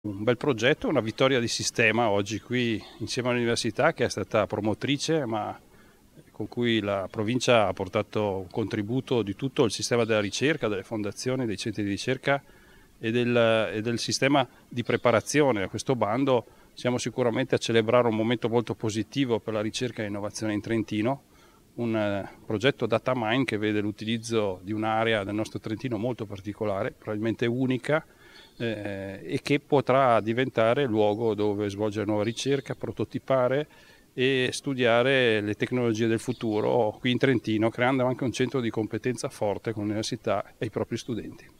un bel progetto, una vittoria di sistema oggi qui insieme all'università che è stata promotrice ma con cui la provincia ha portato un contributo di tutto il sistema della ricerca, delle fondazioni, dei centri di ricerca e del, e del sistema di preparazione a questo bando. Siamo sicuramente a celebrare un momento molto positivo per la ricerca e innovazione in Trentino, un eh, progetto data mine che vede l'utilizzo di un'area del nostro Trentino molto particolare, probabilmente unica, eh, e che potrà diventare luogo dove svolgere nuova ricerca, prototipare e studiare le tecnologie del futuro qui in Trentino, creando anche un centro di competenza forte con l'università e i propri studenti.